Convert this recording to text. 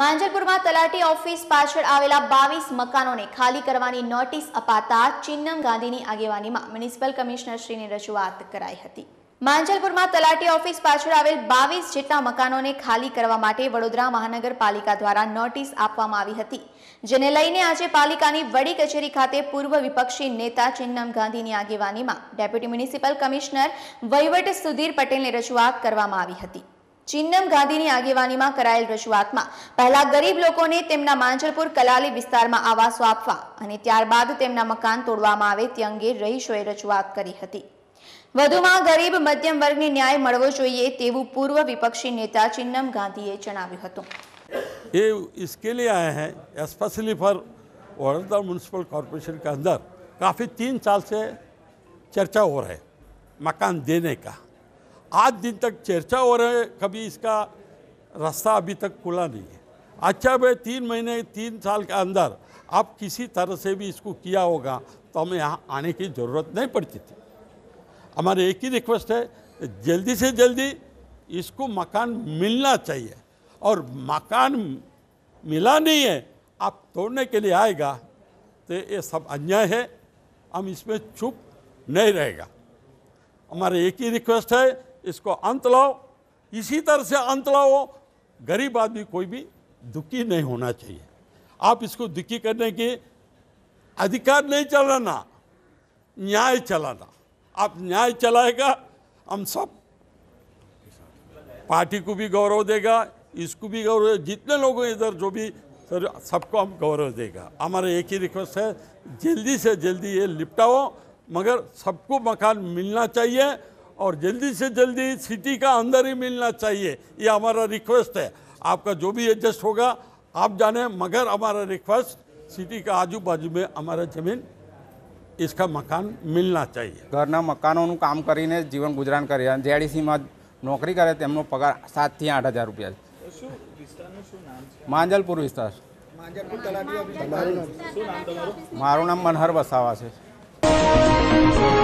માંજલપુરમાં તલાટી ઓફિસ પાછળ આવેલા બાવીસ મકાનોને ખાલી કરવાની નોટિસ અપાતા ચિન્નમ ગાંધીની આગેવાનીમાં મ્યુનિસિપલ કમિશનરશ્રીની રજૂઆત કરાઈ હતી માંજલપુરમાં તલાટી ઓફિસ પાછળ આવેલ બાવીસ જેટલા મકાનોને ખાલી કરવા માટે વડોદરા મહાનગરપાલિકા દ્વારા નોટિસ આપવામાં આવી હતી જેને લઈને આજે પાલિકાની વડી કચેરી ખાતે પૂર્વ વિપક્ષી નેતા ચિન્નમ ગાંધીની આગેવાનીમાં ડેપ્યુટી મ્યુનિસિપલ કમિશનર વહીવટ સુધીર પટેલને રજૂઆત કરવામાં આવી હતી ચિન્નમ ગાંધીની આગેવાનીમાં કરાયેલ રજૂઆતમાં પહેલા ગરીબ લોકોને તેમના માંજલપુર કલાલી વિસ્તારમાં આવાસો આપવા અને ત્યારબાદ તેમના મકાન તોડવામાં આવે તે અંગે રહીશોએ રજૂઆત કરી હતી વધુમાં ગરીબ મધ્યમ વર્ગને ન્યાય મળવો જોઈએ તેવું પૂર્વ विपक्षी નેતા ચિન્નમ ગાંધીએ જણાવ્યું હતું ये इसके लिए आए हैं specially for Vadodara municipal corporation के अंदर काफ़ी तीन साल से चर्चा हो रहा है मकान देने का आज दिन तक चर्चा हो रहा है कभी इसका रास्ता अभी तक खुला नहीं है अच्छा भाई तीन महीने तीन साल के अंदर आप किसी तरह से भी इसको किया होगा तो हमें यहाँ आने की ज़रूरत नहीं पड़ती थी हमारी एक ही रिक्वेस्ट है जल्दी से जल्दी इसको मकान मिलना चाहिए और मकान मिला नहीं है आप तोड़ने के लिए आएगा तो ये सब अन्याय है हम इसमें चुप नहीं रहेगा हमारी एक ही रिक्वेस्ट है इसको अंत लाओ इसी तरह से अंत लाओ गरीब आदमी कोई भी दुखी नहीं होना चाहिए आप इसको दुखी करने के अधिकार नहीं चलाना न्याय चलाना आप न्याय चलाएगा हम सब पार्टी को भी गौरव देगा इसको भी गौरव जितने लोग इधर जो भी सर सबको हम गौरव देगा हमारा एक ही रिक्वेस्ट है जल्दी से जल्दी ये निपटाओ मगर सबको मकान मिलना चाहिए और जल्दी से जल्दी सिटी का अंदर ही मिलना चाहिए ये हमारा रिक्वेस्ट है आपका जो भी एडजस्ट होगा आप जाने मगर हमारा रिक्वेस्ट सिटी का आजू बाजू में हमारा जमीन इसका मकान मिलना चाहिए घर न मकानों काम कर जीवन गुजरान कर जेडी सी में नौकरी करे तो पगार सात थी आठ हजार रुपया मांजलपुर विस्तार मारू नाम मनहर वसावा है